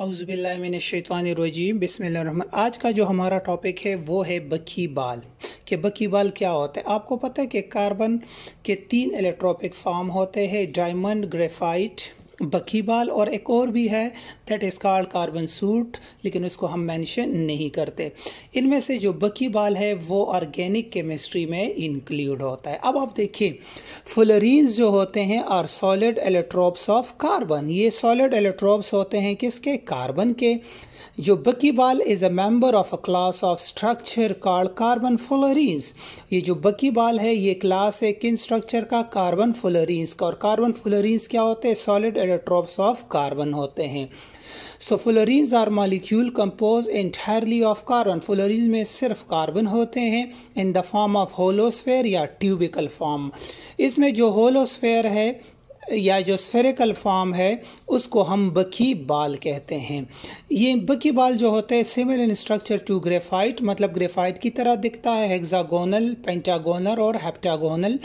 अउज़बिल्लिनशानरजीम बिसमिल्ल आज का जो हमारा टॉपिक है वो है बकी बाल कि बकी बाल क्या होता है आपको पता है कि कार्बन के तीन इलेक्ट्रोपिक फार्म होते हैं डायमंड ग्रेफाइट बाल और एक और भी है that is card carbon soot लेकिन उसको हम मेंशन नहीं करते इनमें से जो बाल है वो ऑर्गेनिक केमिस्ट्री में इंक्लूड होता है अब आप देखिए फुलरीज जो होते हैं are solid allotropes of carbon ये सॉलिड एलेक्ट्रॉप्स होते हैं किसके कार्बन के जो Yubakibal is a member of a class of structure card carbon fullerenes ये जो बकीबाल है ये क्लास है किन स्ट्रक्चर का कार्बन फुलरीज का और कार्बन फुलरीज क्या होते हैं सॉलिड एलेक्ट्रोप्स ऑफ कार्बन होते हैं so fullerenes are molecule compose entirely of carbon fullerenes में सिर्फ कार्बन होते हैं in the form of hollow sphere या ट्यूबिकल फॉर्म इसमें जो होलोस्फेयर है या जो स्फेरिकल फॉर्म है उसको हम बकी बाल कहते हैं ये बकी बाल जो होते हैं similar in structure to graphite मतलब ग्रेफाइट की तरह दिखता है हेक्सागोनल पेंटागोनल और हेप्टागोनल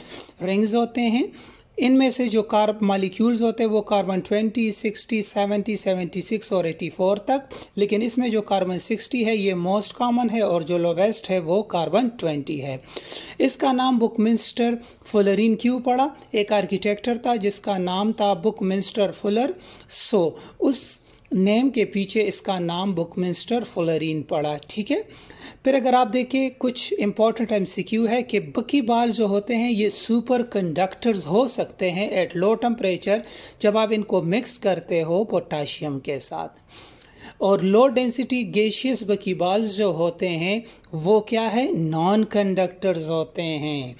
रिंग्स होते हैं इनमें से जो कार्ब मालिक्यूल्स होते हैं वो कार्बन 20, 60, 70, 76 और 84 तक लेकिन इसमें जो कार्बन 60 है ये मोस्ट कॉमन है और जो लोवेस्ट है वो कार्बन 20 है इसका नाम बुकमिंस्टर फुलरिन क्यों पड़ा एक आर्किटेक्टर था जिसका नाम था बुकमिंस्टर फुलर सो उस नेम के पीछे इसका नाम बुकमिंस्टर फ्लोरिन पड़ा ठीक है फिर अगर आप देखें कुछ इंपॉर्टेंट एम है कि बकी बाल जो होते हैं ये सुपर कंडक्टर्स हो सकते हैं एट लो टम्परेचर जब आप इनको मिक्स करते हो पोटाशियम के साथ और लो डेंसिटी गैशियस बाल्स जो होते हैं वो क्या है नॉन कंडक्टर्स होते हैं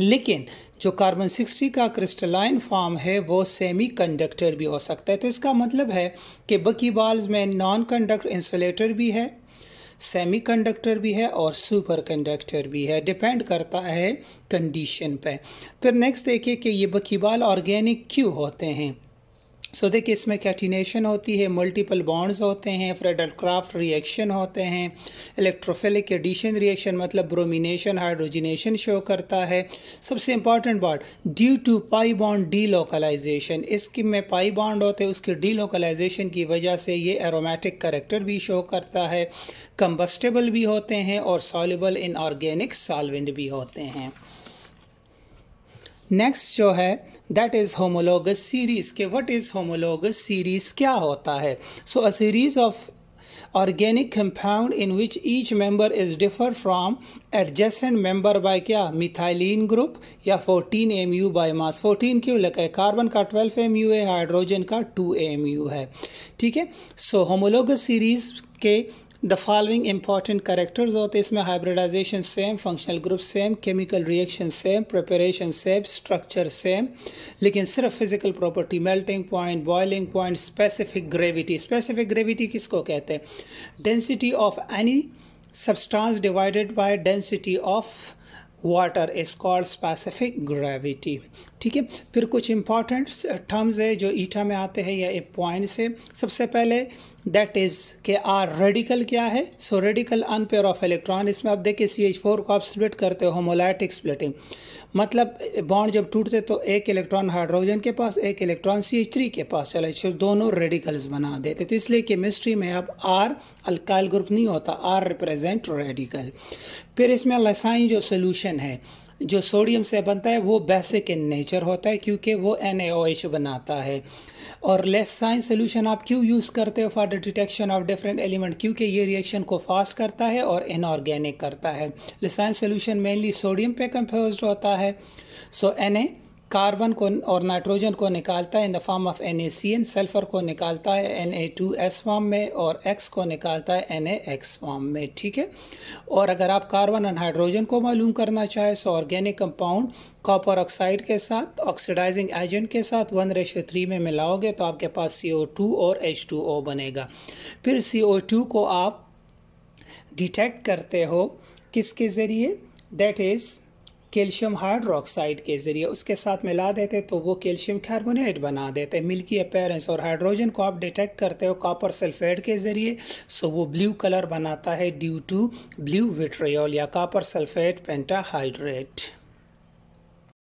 लेकिन जो कार्बन 60 का क्रिस्टलाइन फॉर्म है वो सेमी कंडक्टर भी हो सकता है तो इसका मतलब है कि बकी बाल्स में नॉन कंडक्ट इंसुलेटर भी है सेमी कंडक्टर भी है और सुपर कंडक्टर भी है डिपेंड करता है कंडीशन पे फिर नेक्स्ट देखिए कि ये बकीबाल ऑर्गेनिक क्यों होते हैं सो so, देखिए इसमें कैटिनेशन होती है मल्टीपल बॉन्ड्स होते हैं फ्रेडल क्राफ्ट रिएक्शन होते हैं इलेक्ट्रोफिलिक एडिशन रिएक्शन मतलब ब्रोमिनेशन हाइड्रोजिनेशन शो करता है सबसे इंपॉर्टेंट बात due to pi bond delocalization इसकी में पाई बॉन्ड होते हैं उसकी डीलोकलाइजेशन की वजह से ये एरोमेटिक करेक्टर भी शो करता है कम्बस्टेबल भी होते हैं और सॉलिबल इन ऑर्गेनिक सॉल्वेंट भी होते हैं नेक्स्ट जो है दैट इज़ होमोलोगस सीरीज़ के व्हाट इज़ होमोलोगस सीरीज़ क्या होता है so a series of organic compound in which each member is differ from adjacent member by क्या मिथाइलिन ग्रुप या 14 M U by mass fourteen क्यों लगा है carbon का 12 एम यू है हाइड्रोजन का 2 एम यू है ठीक है सो होमोलोगस सीरीज के द फॉलोइंग इंपॉर्टेंट करेक्टर्स होते हैं इसमें hybridization same functional group same chemical reaction same preparation same structure same लेकिन सिर्फ physical property melting point boiling point specific gravity specific gravity किसको कहते हैं density of any substance divided by density of water is called specific gravity ठीक है फिर कुछ important terms uh, है जो ईटा में आते हैं या एक पॉइंट से सबसे पहले दैट इज़ के आर रेडिकल क्या है सो रेडिकल अनपेयर ऑफ इलेक्ट्रॉन इसमें आप देखिए सी एच फोर को आप स्प्लिट करते हो होमोलाइटिक स्प्लिटिंग मतलब बॉन्ड जब टूटते तो एक इलेक्ट्रॉन हाइड्रोजन के पास एक इलेक्ट्रॉन सी एच थ्री के पास चले जो दोनों रेडिकल्स बना देते तो इसलिए केमिस्ट्री में अब आर अल्काइल ग्रुप नहीं होता आर रिप्रेजेंट रेडिकल फिर इसमें लसाइन जो सोल्यूशन है जो सोडियम से बनता है वो बेसिक इन नेचर होता है क्योंकि वो एन बनाता है और लेस साइन सोल्यूशन आप क्यों यूज़ करते हो for the detection of different element क्योंकि ये रिएक्शन को फास्ट करता है और इनऑर्गेनिक करता है Lassaigne solution mainly sodium पे कंपोज होता है सो so, एन कार्बन को और नाइट्रोजन को निकालता है in the form of N A C N sulphur को निकालता है N A two S form में और एक्स को निकालता है एन ए एक्स फॉर्म में ठीक है और अगर आप कार्बन और हाइड्रोजन को मालूम करना चाहें so organic compound copper oxide के साथ ऑक्सीडाइजिंग एजेंट के साथ वन रेशो थ्री में मिलाओगे तो आपके पास सी ओ टू और एच टू ओ बनेगा फिर सी ओ टू को आप डिटेक्ट करते हो किसके ज़रिए दैट इज़ कैल्शियम हाइड्रोक्साइड के ज़रिए उसके साथ मिला देते तो वो कैल्शियम कार्बोनेट बना देते मिल्की अपेयरेंस और हाइड्रोजन को आप डिटेक्ट करते हो कॉपर सल्फेट के ज़रिए सो वो ब्लू कलर बनाता है ड्यू टू ब्लू विट्रियोल या कॉपर सल्फेट पेंटाहाइड्रेट